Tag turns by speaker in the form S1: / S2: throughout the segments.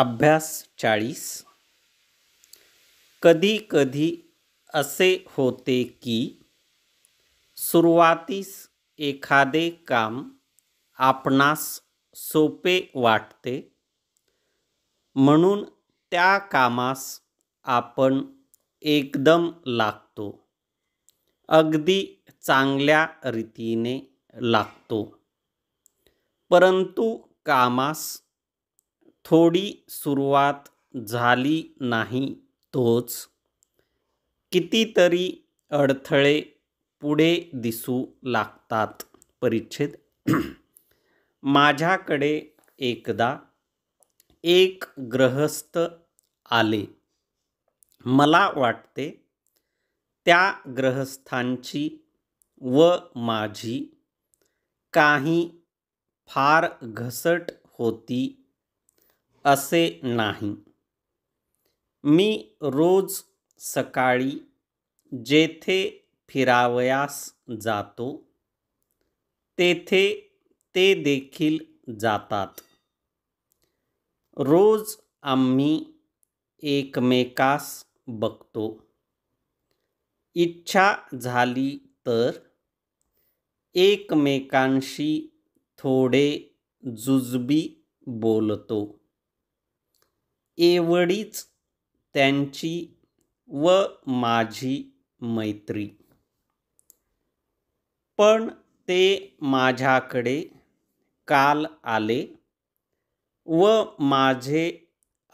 S1: अभ्यास चाळीस कधी कधी असे होते की सुरुवातीस एखादे काम आपणास सोपे वाटते म्हणून त्या कामास आपण एकदम लागतो अगदी चांगल्या रीतीने लागतो परंतु कामास थोडी सुरुवात झाली नाही तोच कितीतरी अडथळे पुढे दिसू लागतात परिच्छेद माझ्याकडे एकदा एक ग्रहस्थ आले मला वाटते त्या ग्रहस्थांची व माझी काही फार घसट होती असे नाही मी रोज सकाळी जेथे फिरावयास जातो तेथे ते देखील जातात रोज आम्ही एकमेकास बघतो इच्छा झाली तर एकमेकांशी थोडे जुजबी बोलतो एवढीच त्यांची व माझी मैत्री पण ते माझ्याकडे काल आले व माझे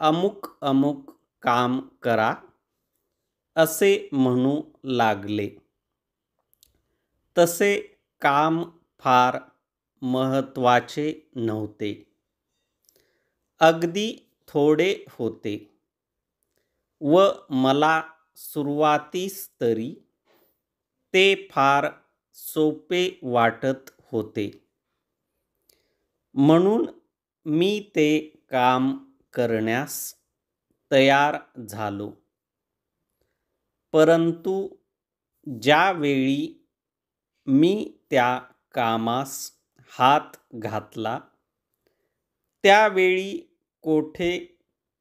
S1: अमुक अमुक काम करा असे म्हणू लागले तसे काम फार महत्त्वाचे नव्हते अगदी थोडे होते व मला सुरुवातीस तरी ते फार सोपे वाटत होते म्हणून मी ते काम करण्यास तयार झालो परंतु ज्यावेळी मी त्या कामास हात घातला त्यावेळी कोठे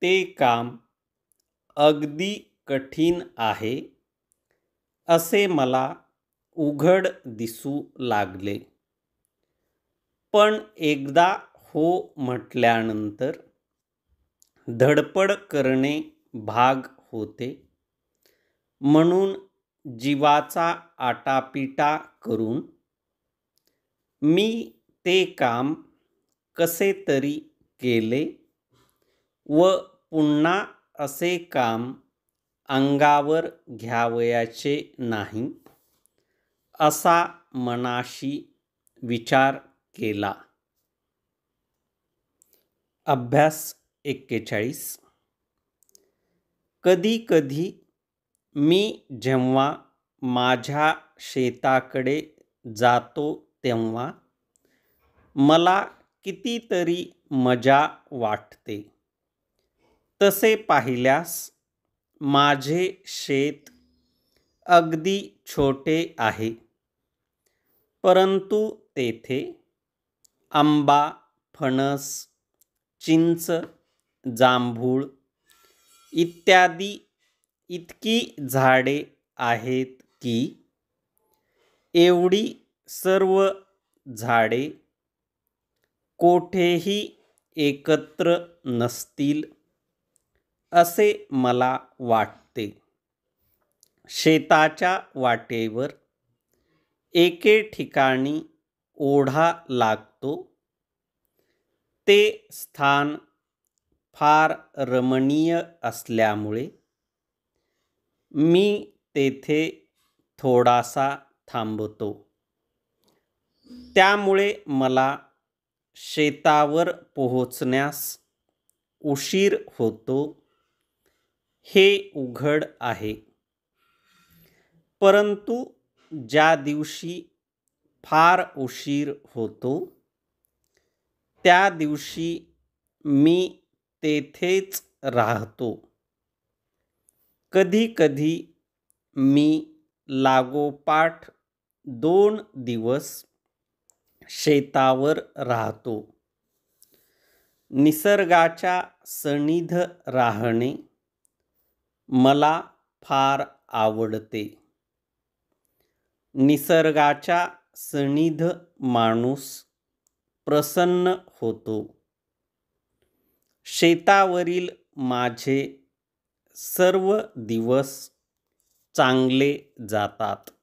S1: ते काम अगदी कठीण आहे असे मला उघड दिसू लागले पण एकदा हो म्हटल्यानंतर धडपड करणे भाग होते म्हणून जीवाचा आटापिटा करून मी ते काम कसे तरी केले व पुन्हा असे काम अंगावर घ्यावयाचे नाही असा मनाशी विचार केला अभ्यास एक्केचाळीस कधीकधी मी जेव्हा माझ्या शेताकडे जातो तेव्हा मला कितीतरी मजा वाटते तसे पाहिल्यास माझे शेत अगदी छोटे आहे परंतु तेथे आंबा फणस चिंच जांभूळ इत्यादी इतकी झाडे आहेत की एवढी सर्व झाडे कोठेही एकत्र नसतील असे मला वाटते शेताच्या वाटेवर एके ठिकाणी ओढा लागतो ते स्थान फार रमणीय असल्यामुळे मी तेथे थोडासा थांबतो त्यामुळे मला शेतावर पोहोचण्यास उशीर होतो हे उघड आहे परंतु ज्या दिवशी फार उशीर होतो त्या दिवशी मी तेथेच राहतो कधीकधी मी लागोपाठ दोन दिवस शेतावर राहतो निसर्गाच्या सनिध राहणे मला फार आवडते निसर्गाच्या सनिध माणूस प्रसन्न होतो शेतावरील माझे सर्व दिवस चांगले जातात